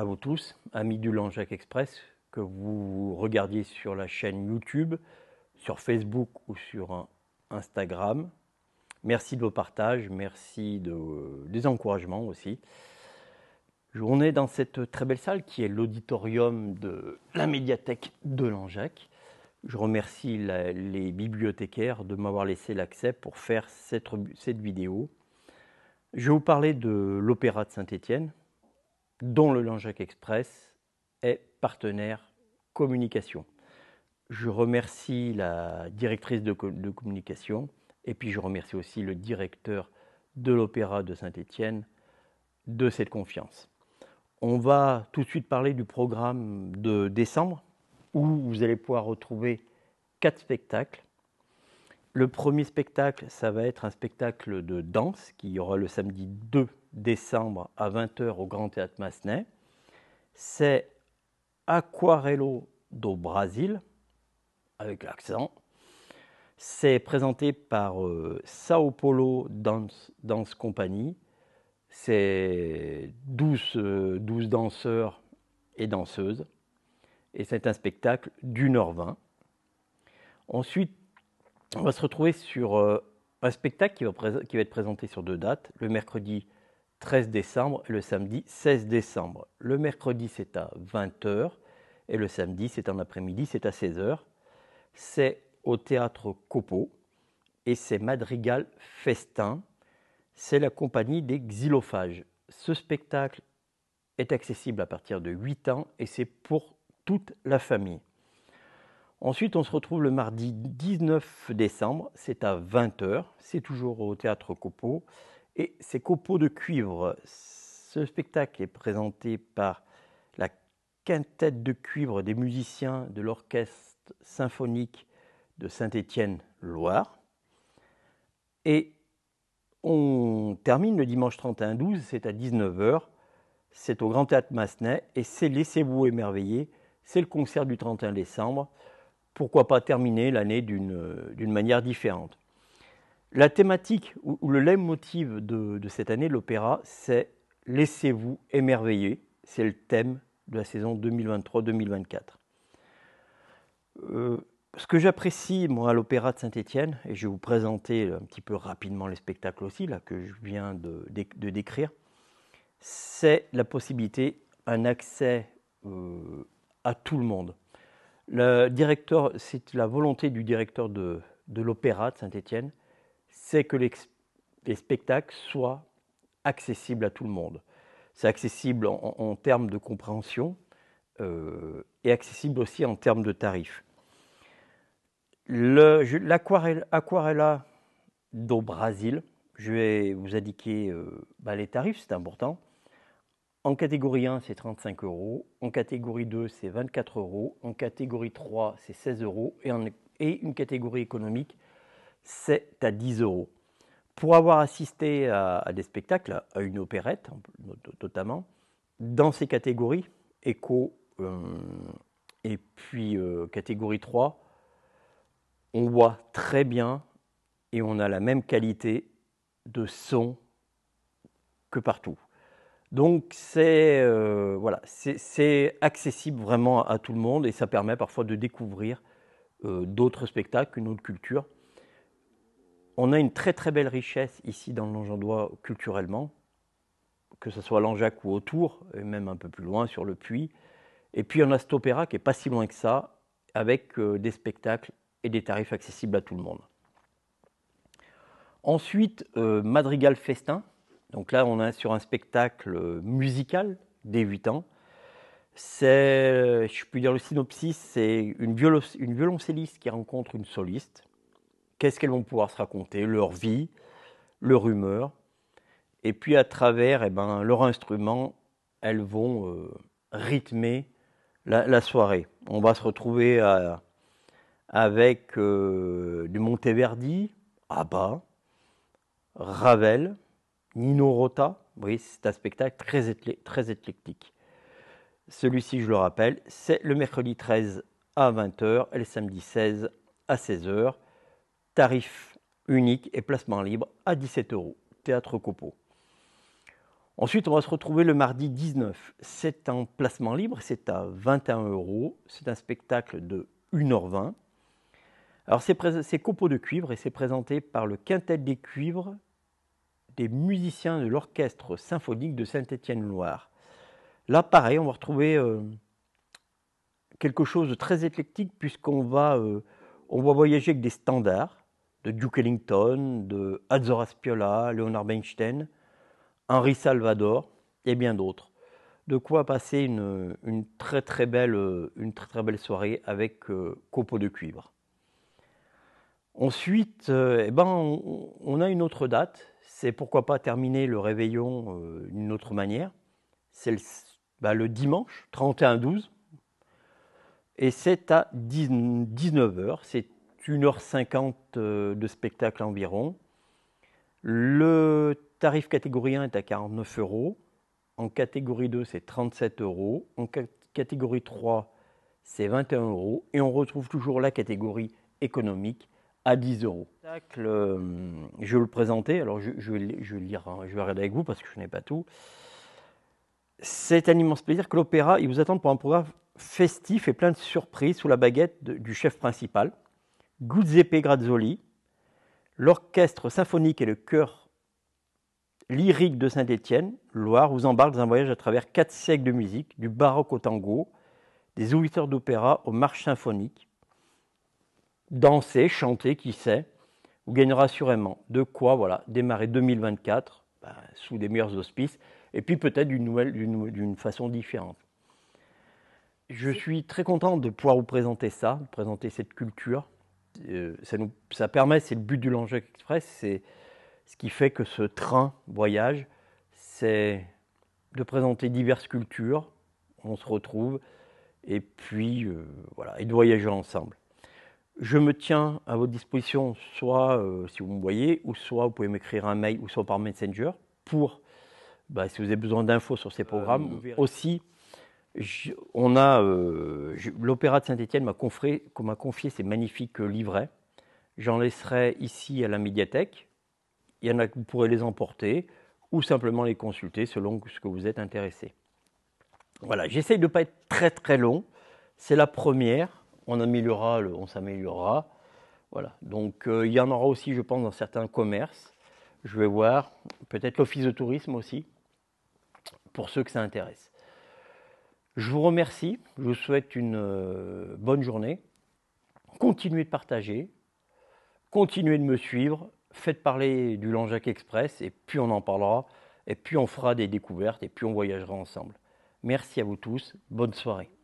à vous tous, amis du Langeac Express, que vous regardiez sur la chaîne YouTube, sur Facebook ou sur Instagram. Merci de vos partages, merci de, des encouragements aussi. On est dans cette très belle salle qui est l'auditorium de la médiathèque de Langeac. Je remercie les bibliothécaires de m'avoir laissé l'accès pour faire cette, cette vidéo. Je vais vous parler de l'Opéra de Saint-Étienne, dont le Langeac Express est partenaire communication. Je remercie la directrice de, communication et puis je remercie aussi le directeur de l'Opéra de Saint-Étienne de cette confiance. On va tout de suite parler du programme de décembre où vous allez pouvoir retrouver quatre spectacles. Le premier spectacle, ça va être un spectacle de danse qui aura le samedi 2 décembre à 20h au Grand Théâtre Massenet. C'est Aquarello do Brasil, avec l'accent. C'est présenté par euh, Sao Paulo Dance, Company. C'est 12, 12, euh, danseurs et danseuses. Et c'est un spectacle du heure vingt. Ensuite, on va se retrouver sur euh, un spectacle qui va, être présenté sur deux dates, le mercredi 13 décembre et le samedi 16 décembre. Le mercredi, c'est à 20h et le samedi, c'est en après-midi, c'est à 16h. C'est au théâtre Copeau et c'est Madrigal Festin. C'est la compagnie des xylophages. Ce spectacle est accessible à partir de 8 ans et c'est pour toute la famille. Ensuite, on se retrouve le mardi 19 décembre, c'est à 20h, c'est toujours au théâtre Copeau et ces copeaux de cuivre. Ce spectacle est présenté par la quintette de cuivre des musiciens de l'orchestre symphonique de Saint-Étienne-Loire. Et on termine le dimanche 31-12, c'est à 19h. C'est au Grand Théâtre Massenet et c'est Laissez-vous émerveiller. C'est le concert du 31 décembre. Pourquoi pas terminer l'année d'une euh, manière différente la thématique ou, le leitmotiv de, de cette année de l'opéra, c'est Laissez-vous émerveiller. C'est le thème de la saison 2023-2024. Euh, ce que j'apprécie, moi, à l'Opéra de Saint-Étienne, et je vais vous présenter un petit peu rapidement les spectacles aussi, là, que je viens de, décrire, c'est la possibilité, un accès euh, à tout le monde. Le directeur, c'est la volonté du directeur de, de l'Opéra de Saint-Étienne c'est que les, spectacles soient accessibles à tout le monde. C'est accessible en, termes de compréhension euh, et accessible aussi en termes de tarifs. L'aquarella do Brasil, je vais vous indiquer euh, bah, les tarifs, c'est important. En catégorie 1, c'est 35 euros. En catégorie 2, c'est 24 euros. En catégorie 3, c'est 16 euros. et une catégorie économique, 7 à 10 euros. Pour avoir assisté à, des spectacles, à une opérette notamment, dans ces catégories, écho euh, et puis euh, catégorie 3, on voit très bien et on a la même qualité de son que partout. Donc c'est euh, voilà, accessible vraiment à, tout le monde et ça permet parfois de découvrir d'autres spectacles, une autre culture on a une très très belle richesse ici dans le culturellement, que ce soit à Langeac ou autour, et même un peu plus loin sur le puits. Et puis on a cet opéra qui n'est pas si loin que ça, avec euh, des spectacles et des tarifs accessibles à tout le monde. Ensuite, euh, Madrigal Festin. Donc là, on est sur un spectacle musical des 8 ans. C'est, je peux dire le synopsis, c'est une, une violoncelliste qui rencontre une soliste qu'est-ce qu'elles vont pouvoir se raconter, leur vie, leur humeur. Et puis à travers eh ben, leur instrument, elles vont euh, rythmer la, soirée. On va se retrouver avec euh, du Monteverdi, Abba, Ravel, Nino Rota. Oui, c'est un spectacle très, très éclectique. Celui-ci, je le rappelle, c'est le mercredi 13 à 20h et le samedi 16 à 16h tarif unique et placement libre à 17 euros, théâtre Copo. Ensuite, on va se retrouver le mardi 19. C'est un placement libre, c'est à 21 euros. C'est un spectacle de 1h20. Alors, c'est Copo de cuivre et c'est présenté par le Quintet des cuivres des musiciens de l'Orchestre symphonique de Saint-Étienne-Loire. Là, pareil, on va retrouver euh, quelque chose de très éclectique puisqu'on va euh, on va voyager avec des standards de Duke Ellington, de Azora Spiola, Leonard Bernstein, Henri Salvador et bien d'autres. De quoi passer une, très, très belle, une très très belle soirée avec euh, copeaux de cuivre. Ensuite, euh, eh ben, on, a une autre date. C'est pourquoi pas terminer le réveillon euh, d'une autre manière. C'est le bah, dimanche 31-12 et c'est à 19h, c'est 1h50 euh, de spectacle environ. Le tarif catégorie 1 est à 49 euros. En catégorie 2, c'est 37 euros. En catégorie 3, c'est 21 euros. Et on retrouve toujours la catégorie économique à 10 euros. Euh, je vais le présenter, alors je, je, lire, hein. je vais regarder avec vous parce que je n'ai pas tout. C'est un immense plaisir que l'opéra, vous attend pour un programme festif et plein de surprises sous la baguette du chef principal, Guzzepe Grazzoli, l'orchestre symphonique et le chœur lyrique de Saint-Étienne, Loire, vous embarque dans un voyage à travers quatre siècles de musique, du baroque au tango, des ouïteurs d'opéra aux marches symphoniques. Danser, chanter, qui sait, vous gagnerez assurément de quoi voilà, démarrer 2024 ben, sous des meilleurs auspices et puis peut-être d'une façon différente. Je suis très content de pouvoir vous présenter ça, de présenter cette culture. Euh, ça, nous, ça permet, c'est le but du Langeac Express, c'est ce qui fait que ce train voyage, c'est de présenter diverses cultures, on se retrouve, et puis euh, voilà, et de voyager ensemble. Je me tiens à votre disposition, soit euh, si vous me voyez, ou soit vous pouvez m'écrire un mail, ou soit par Messenger, pour bah, si vous avez besoin d'infos sur ces euh, programmes, aussi, on a euh, l'Opéra de saint etienne m'a confié, confié ces magnifiques euh, livrets. J'en laisserai ici à la médiathèque. Il y en a que vous pourrez les emporter ou simplement les consulter selon ce que vous êtes intéressé. Voilà, j'essaye de ne pas être très très long. C'est la première. On améliorera, on s'améliorera. Voilà. Donc il y en aura aussi, je pense, dans certains commerces. Je vais voir. Peut-être l'office de tourisme aussi pour ceux que ça intéresse. Je vous remercie, je vous souhaite une euh, bonne journée. Continuez de partager, continuez de me suivre, faites parler du Langeac Express et puis on en parlera, et puis on fera des découvertes et puis on voyagera ensemble. Merci à vous tous, bonne soirée.